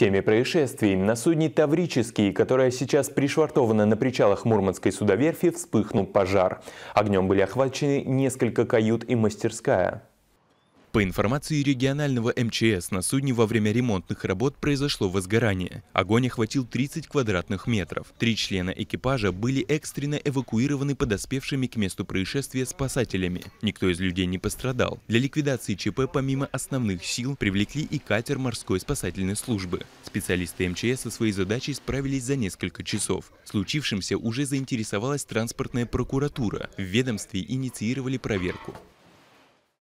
теме происшествий. На судне «Таврический», которое сейчас пришвартовано на причалах Мурманской судоверфи, вспыхнул пожар. Огнем были охвачены несколько кают и мастерская. По информации регионального МЧС, на судне во время ремонтных работ произошло возгорание. Огонь охватил 30 квадратных метров. Три члена экипажа были экстренно эвакуированы подоспевшими к месту происшествия спасателями. Никто из людей не пострадал. Для ликвидации ЧП помимо основных сил привлекли и катер морской спасательной службы. Специалисты МЧС со своей задачей справились за несколько часов. Случившимся уже заинтересовалась транспортная прокуратура. В ведомстве инициировали проверку.